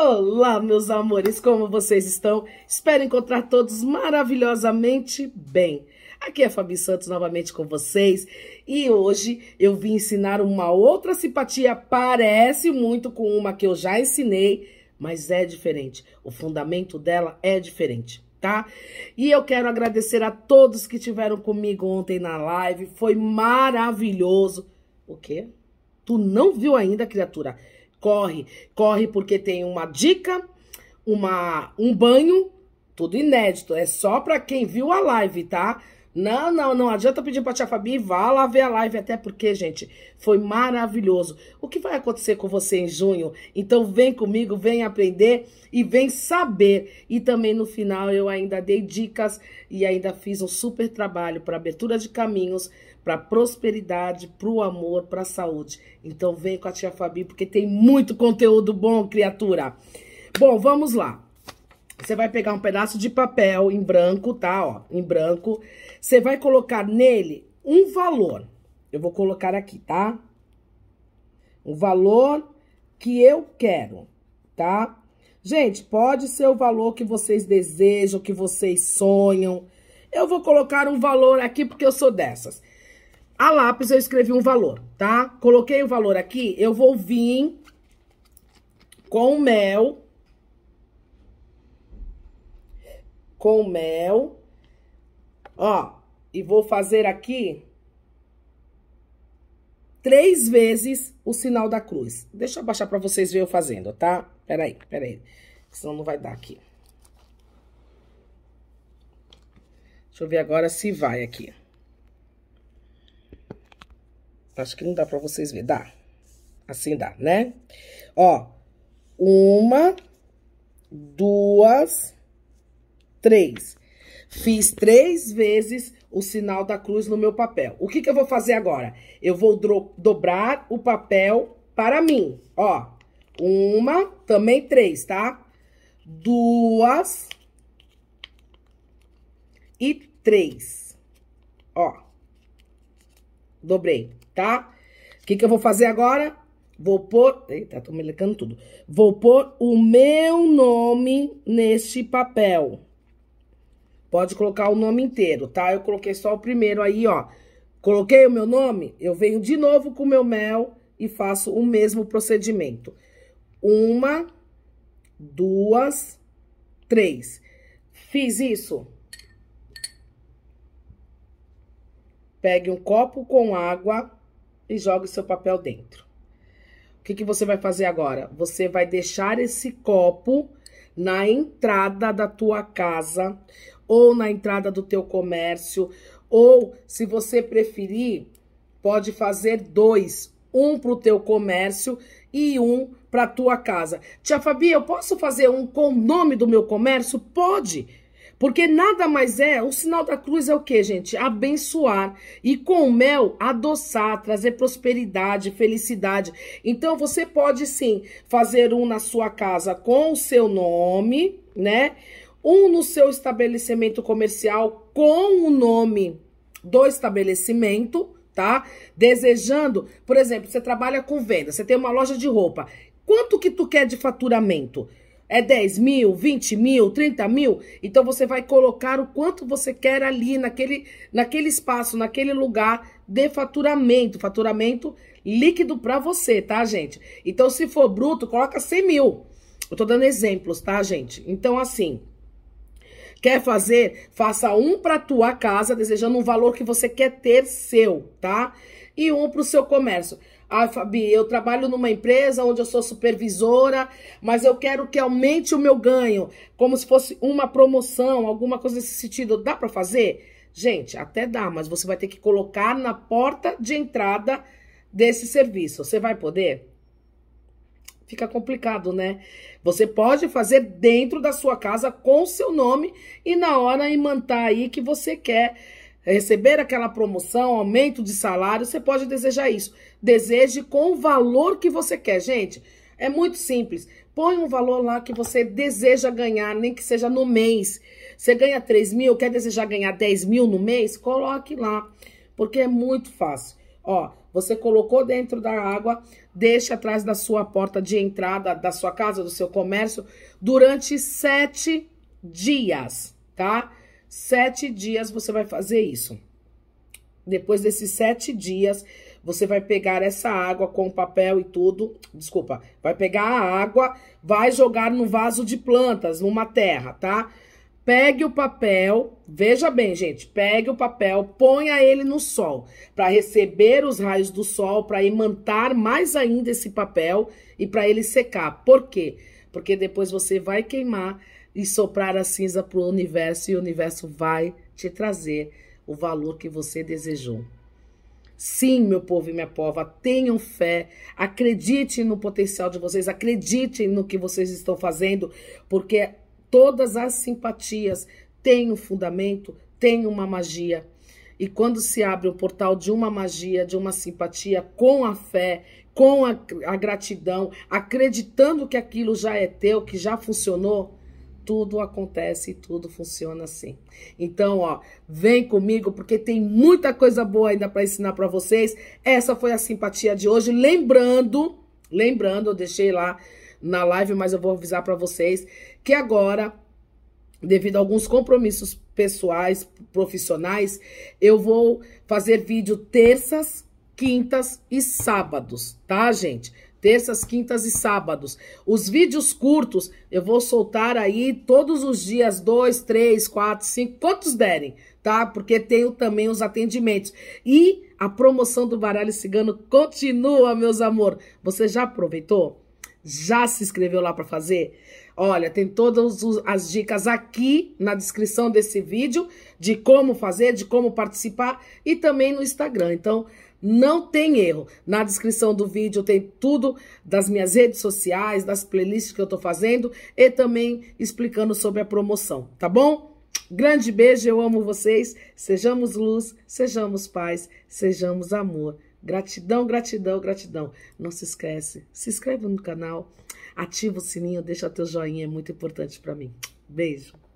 Olá, meus amores, como vocês estão? Espero encontrar todos maravilhosamente bem. Aqui é Fabi Santos novamente com vocês e hoje eu vim ensinar uma outra simpatia, parece muito com uma que eu já ensinei, mas é diferente. O fundamento dela é diferente, tá? E eu quero agradecer a todos que tiveram comigo ontem na live, foi maravilhoso. O quê? Tu não viu ainda, criatura? Corre, corre porque tem uma dica, uma um banho, tudo inédito, é só para quem viu a live, tá? Não, não, não adianta pedir pra tia Fabi, vá lá ver a live, até porque, gente, foi maravilhoso. O que vai acontecer com você em junho? Então vem comigo, vem aprender e vem saber. E também no final eu ainda dei dicas e ainda fiz um super trabalho para abertura de caminhos para prosperidade, para o amor, para a saúde. Então vem com a tia Fabi, porque tem muito conteúdo bom, criatura. Bom, vamos lá. Você vai pegar um pedaço de papel em branco, tá? Ó, em branco. Você vai colocar nele um valor. Eu vou colocar aqui, tá? O valor que eu quero, tá? Gente, pode ser o valor que vocês desejam, que vocês sonham. Eu vou colocar um valor aqui porque eu sou dessas. A lápis eu escrevi um valor, tá? Coloquei o valor aqui, eu vou vir com mel. Com mel. Ó, e vou fazer aqui três vezes o sinal da cruz. Deixa eu baixar pra vocês verem eu fazendo, tá? Peraí, peraí. Senão não vai dar aqui. Deixa eu ver agora se vai aqui. Acho que não dá pra vocês ver. Dá. Assim dá, né? Ó, uma, duas, três. Fiz três vezes o sinal da cruz no meu papel. O que, que eu vou fazer agora? Eu vou dobrar o papel para mim. Ó, uma, também três, tá? Duas e três. Ó, dobrei tá? O que, que eu vou fazer agora? Vou pôr... Eita, tô melecando tudo. Vou pôr o meu nome neste papel. Pode colocar o nome inteiro, tá? Eu coloquei só o primeiro aí, ó. Coloquei o meu nome, eu venho de novo com o meu mel e faço o mesmo procedimento. Uma, duas, três. Fiz isso. Pegue um copo com água e jogue seu papel dentro. O que, que você vai fazer agora? Você vai deixar esse copo na entrada da tua casa ou na entrada do teu comércio ou, se você preferir, pode fazer dois, um para o teu comércio e um para tua casa. Tia Fabi, eu posso fazer um com o nome do meu comércio? Pode. Porque nada mais é, o sinal da cruz é o que, gente? Abençoar. E com mel, adoçar, trazer prosperidade, felicidade. Então você pode sim fazer um na sua casa com o seu nome, né? Um no seu estabelecimento comercial com o nome do estabelecimento, tá? Desejando, por exemplo, você trabalha com venda, você tem uma loja de roupa. Quanto que tu quer de faturamento? É 10 mil, 20 mil, 30 mil? Então você vai colocar o quanto você quer ali naquele, naquele espaço, naquele lugar de faturamento. Faturamento líquido para você, tá, gente? Então se for bruto, coloca 100 mil. Eu tô dando exemplos, tá, gente? Então assim, quer fazer, faça um para tua casa, desejando um valor que você quer ter seu, tá? E um para o seu comércio. Ah, Fabi, eu trabalho numa empresa onde eu sou supervisora, mas eu quero que aumente o meu ganho, como se fosse uma promoção, alguma coisa nesse sentido. Dá para fazer? Gente, até dá, mas você vai ter que colocar na porta de entrada desse serviço. Você vai poder? Fica complicado, né? Você pode fazer dentro da sua casa com seu nome e na hora imantar aí que você quer é receber aquela promoção, aumento de salário, você pode desejar isso. Deseje com o valor que você quer, gente. É muito simples. Põe um valor lá que você deseja ganhar, nem que seja no mês. Você ganha 3 mil, quer desejar ganhar 10 mil no mês? Coloque lá, porque é muito fácil. Ó, você colocou dentro da água, deixa atrás da sua porta de entrada, da sua casa, do seu comércio, durante sete dias, tá? Sete dias você vai fazer isso. Depois desses sete dias, você vai pegar essa água com papel e tudo. Desculpa, vai pegar a água, vai jogar no vaso de plantas, numa terra, tá? Pegue o papel, veja bem, gente, pegue o papel, ponha ele no sol, para receber os raios do sol, para imantar mais ainda esse papel e para ele secar. Por quê? Porque depois você vai queimar e soprar a cinza para o universo, e o universo vai te trazer o valor que você desejou. Sim, meu povo e minha pova, tenham fé, acreditem no potencial de vocês, acreditem no que vocês estão fazendo, porque todas as simpatias têm um fundamento, têm uma magia. E quando se abre o portal de uma magia, de uma simpatia, com a fé, com a, a gratidão, acreditando que aquilo já é teu, que já funcionou, tudo acontece e tudo funciona assim. Então, ó, vem comigo porque tem muita coisa boa ainda para ensinar para vocês. Essa foi a simpatia de hoje, lembrando, lembrando, eu deixei lá na live, mas eu vou avisar para vocês que agora devido a alguns compromissos pessoais, profissionais, eu vou fazer vídeo terças, quintas e sábados, tá, gente? terças, quintas e sábados. Os vídeos curtos eu vou soltar aí todos os dias, dois, três, quatro, cinco, quantos derem, tá? Porque tenho também os atendimentos. E a promoção do baralho cigano continua, meus amor. Você já aproveitou? Já se inscreveu lá para fazer? Olha, tem todas as dicas aqui na descrição desse vídeo de como fazer, de como participar e também no Instagram. Então, não tem erro. Na descrição do vídeo tem tudo das minhas redes sociais, das playlists que eu tô fazendo e também explicando sobre a promoção, tá bom? Grande beijo, eu amo vocês. Sejamos luz, sejamos paz, sejamos amor. Gratidão, gratidão, gratidão. Não se esquece, se inscreve no canal, ativa o sininho, deixa teu joinha, é muito importante para mim. Beijo.